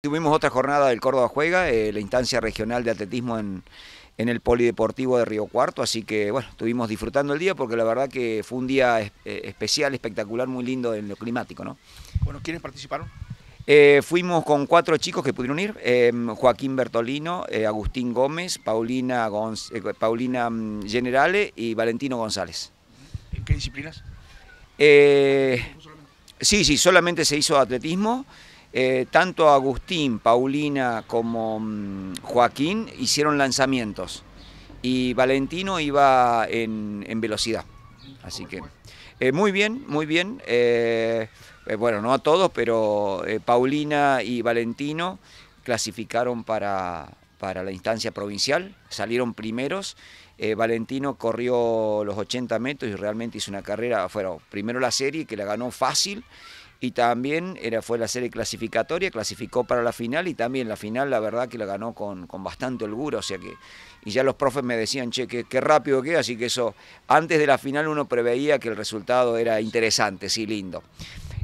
Tuvimos otra jornada del Córdoba Juega, eh, la instancia regional de atletismo en, el Polideportivo de Río Cuarto, así que bueno, estuvimos disfrutando el día porque la verdad que fue un día eh, especial, espectacular, muy lindo en lo climático, ¿no? Bueno, ¿quiénes participaron? Eh, fuimos con cuatro chicos que pudieron ir, Joaquín Bertolino, Agustín Gómez, Paulina, Paulina mm, Generale y Valentino González. ¿En qué disciplinas? sí, sí, solamente se hizo atletismo. Eh, tanto Agustín, Paulina como mm, Joaquín hicieron lanzamientos y Valentino iba en, velocidad. Así que eh, muy bien, muy bien. Eh, bueno, no a todos, pero Paulina y Valentino clasificaron para, para la instancia provincial, salieron primeros. Valentino corrió los 80 metros y realmente hizo una carrera, Fueron primero la serie que la ganó fácil y también era, fue la serie clasificatoria, clasificó para la final y también la final la verdad que la ganó con, bastante holgura, o sea que, y ya los profes me decían, che, qué, rápido que, así que eso, antes de la final uno preveía que el resultado era interesante, sí, lindo.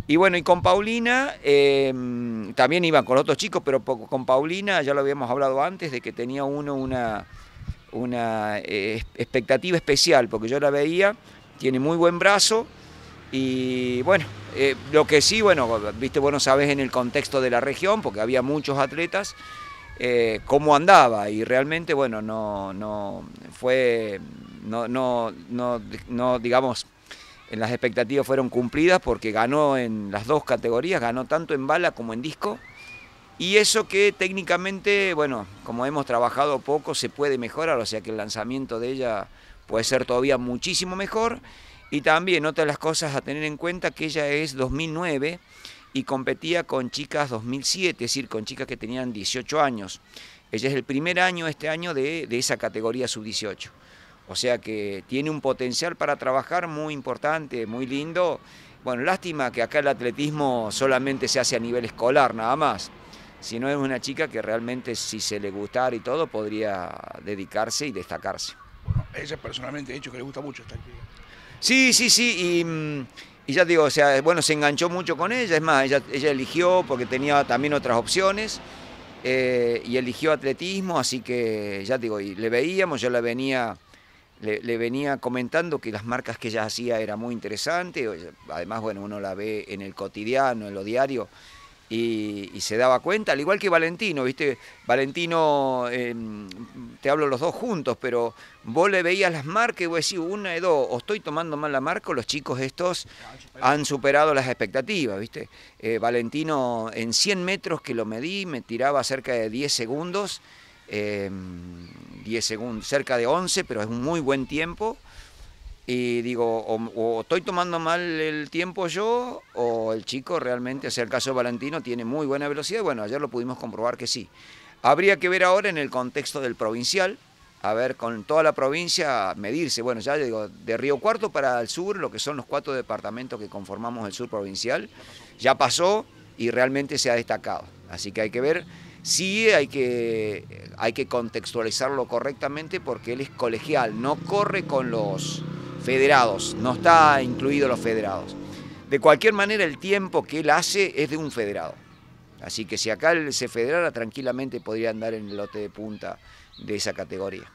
Y bueno, y con Paulina, em, también iban con otros chicos, pero con Paulina ya lo habíamos hablado antes de que tenía uno una, una eh, expectativa especial, porque yo la veía, tiene muy buen brazo, y bueno, eh, lo que sí, bueno, viste, bueno, sabes en el contexto de la región, porque había muchos atletas, eh, cómo andaba y realmente, bueno, no, fue, no, no, no, digamos, en las expectativas fueron cumplidas porque ganó en las dos categorías, ganó tanto en bala como en disco. Y eso que técnicamente, bueno, como hemos trabajado poco, se puede mejorar, o sea que el lanzamiento de ella puede ser todavía muchísimo mejor. Y también otra de las cosas a tener en cuenta que ella es 2009 y competía con chicas 2007, es decir, con chicas que tenían 18 años. Ella es el primer año este año de, esa categoría sub-18. O sea que tiene un potencial para trabajar muy importante, muy lindo. Bueno, lástima que acá el atletismo solamente se hace a nivel escolar, nada más. Si no es una chica que realmente si se le gustara y todo podría dedicarse y destacarse. Bueno, ella personalmente ha dicho que le gusta mucho esta actividad. Sí, sí, sí, y, mm, ya digo, o sea, bueno, se enganchó mucho con ella, es más, ella, ella eligió porque tenía también otras opciones. Eh, y eligió atletismo, así que ya digo, y le veíamos, yo la venía, le, venía comentando que las marcas que ella hacía era muy interesante, además bueno, uno la ve en el cotidiano, en lo diario, y, se daba cuenta, al igual que Valentino, ¿viste? Valentino, em, te hablo los dos juntos, pero vos le veías las marcas y vos decís, una y dos, o estoy tomando mal la marca los chicos estos han superado las expectativas, ¿viste? Eh, Valentino, en 100 metros que lo medí, me tiraba cerca de 10 segundos, 10 em, segundos, cerca de 11, pero es un muy buen tiempo y digo, o, estoy tomando mal el tiempo yo, o el chico realmente, o sea, el caso de Valentino tiene muy buena velocidad, bueno, ayer lo pudimos comprobar que sí. Habría que ver ahora en el contexto del provincial, a ver, con toda la provincia medirse, bueno, ya digo, de Río Cuarto para el sur, lo que son los cuatro departamentos que conformamos el sur provincial, ya pasó y realmente se ha destacado. Así que hay que ver sí hay que, hay que contextualizarlo correctamente porque él es colegial, no corre con los, federados, no está incluido los federados. De cualquier manera, el tiempo que él hace es de un federado. Así que si acá él se federara, tranquilamente podría andar en el lote de punta de esa categoría.